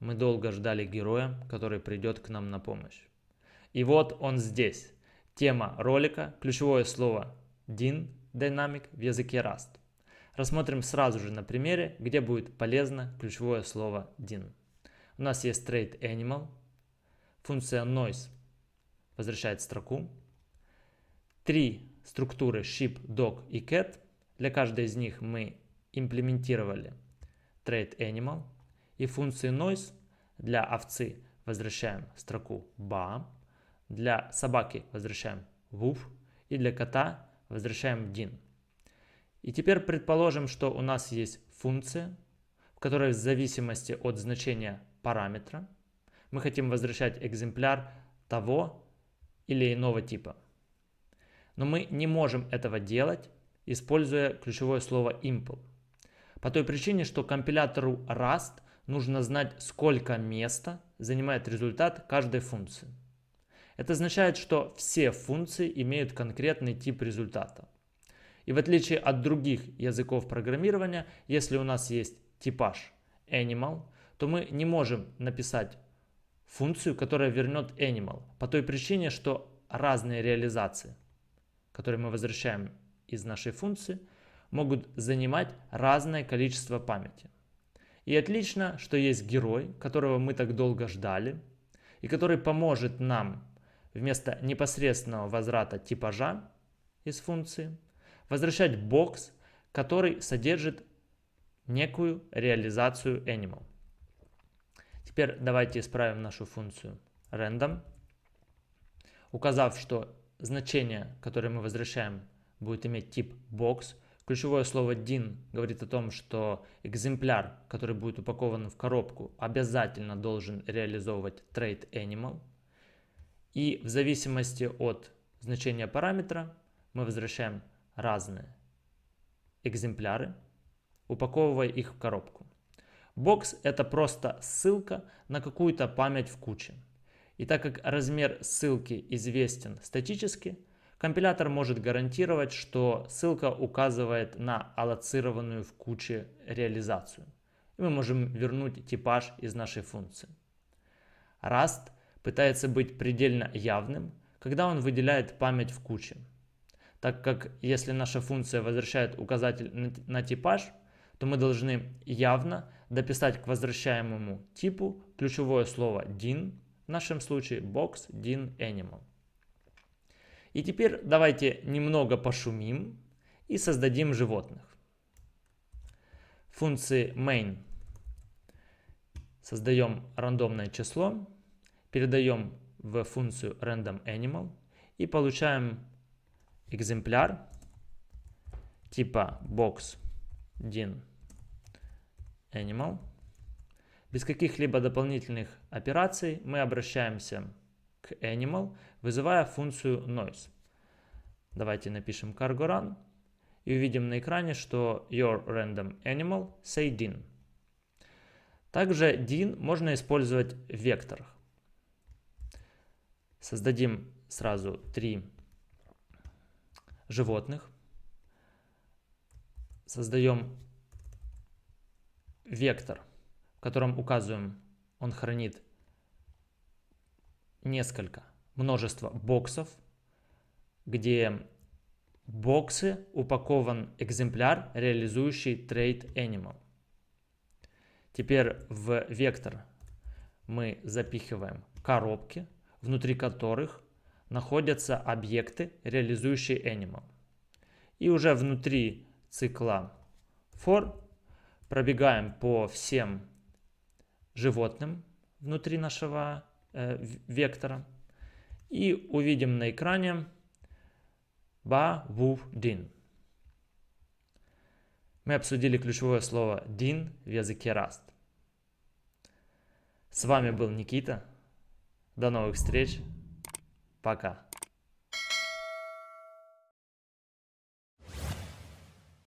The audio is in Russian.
Мы долго ждали героя, который придет к нам на помощь. И вот он здесь. Тема ролика, ключевое слово DIN, динамик в языке Rust. Рассмотрим сразу же на примере, где будет полезно ключевое слово DIN. У нас есть trait animal, функция noise возвращает строку, три структуры ship, dog и cat. Для каждой из них мы имплементировали trait animal – и функции noise для овцы возвращаем строку ba, для собаки возвращаем вуф и для кота возвращаем дин И теперь предположим, что у нас есть функция, в которой в зависимости от значения параметра мы хотим возвращать экземпляр того или иного типа. Но мы не можем этого делать, используя ключевое слово impl. По той причине, что компилятору Rust нужно знать, сколько места занимает результат каждой функции. Это означает, что все функции имеют конкретный тип результата. И в отличие от других языков программирования, если у нас есть типаж animal, то мы не можем написать функцию, которая вернет animal, по той причине, что разные реализации, которые мы возвращаем из нашей функции, могут занимать разное количество памяти. И отлично, что есть герой, которого мы так долго ждали, и который поможет нам вместо непосредственного возврата типажа из функции возвращать бокс, который содержит некую реализацию animal. Теперь давайте исправим нашу функцию random, указав, что значение, которое мы возвращаем, будет иметь тип box – Ключевое слово DIN говорит о том, что экземпляр, который будет упакован в коробку, обязательно должен реализовывать Trade Animal. И в зависимости от значения параметра мы возвращаем разные экземпляры, упаковывая их в коробку. Бокс – это просто ссылка на какую-то память в куче. И так как размер ссылки известен статически – Компилятор может гарантировать, что ссылка указывает на аллоцированную в куче реализацию. И мы можем вернуть типаж из нашей функции. Rust пытается быть предельно явным, когда он выделяет память в куче. Так как если наша функция возвращает указатель на типаж, то мы должны явно дописать к возвращаемому типу ключевое слово din, в нашем случае box din animal. И теперь давайте немного пошумим и создадим животных. Функции main. Создаем рандомное число, передаем в функцию random animal и получаем экземпляр типа box din animal. Без каких-либо дополнительных операций мы обращаемся animal, вызывая функцию noise. Давайте напишем cargo run и увидим на экране, что your random animal say din. Также din можно использовать в векторах. Создадим сразу три животных. Создаем вектор, в котором указываем, он хранит несколько, множество боксов, где боксы упакован экземпляр, реализующий Trade Animal. Теперь в вектор мы запихиваем коробки, внутри которых находятся объекты, реализующие Animal. И уже внутри цикла for пробегаем по всем животным внутри нашего Э, вектора. И увидим на экране Бавудин. Мы обсудили ключевое слово «дин» в языке Rust. С вами был Никита. До новых встреч. Пока.